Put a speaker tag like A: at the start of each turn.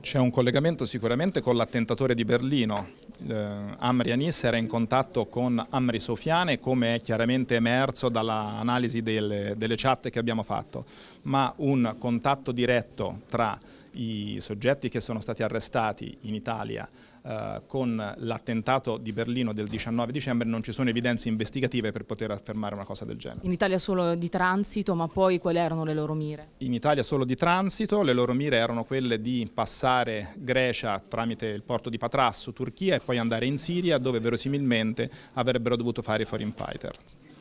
A: C'è un collegamento sicuramente con l'attentatore di Berlino. Eh, Amri Anis era in contatto con Amri Sofiane, come è chiaramente emerso dall'analisi delle, delle chat che abbiamo fatto, ma un contatto diretto tra i soggetti che sono stati arrestati in Italia eh, con l'attentato di Berlino del 19 dicembre non ci sono evidenze investigative per poter affermare una cosa del genere.
B: In Italia solo di transito, ma poi quali erano le loro mire?
A: In Italia solo di transito, le loro mire erano quelle di passare Grecia tramite il porto di Patrasso, Turchia e poi andare in Siria dove verosimilmente avrebbero dovuto fare i foreign fighters.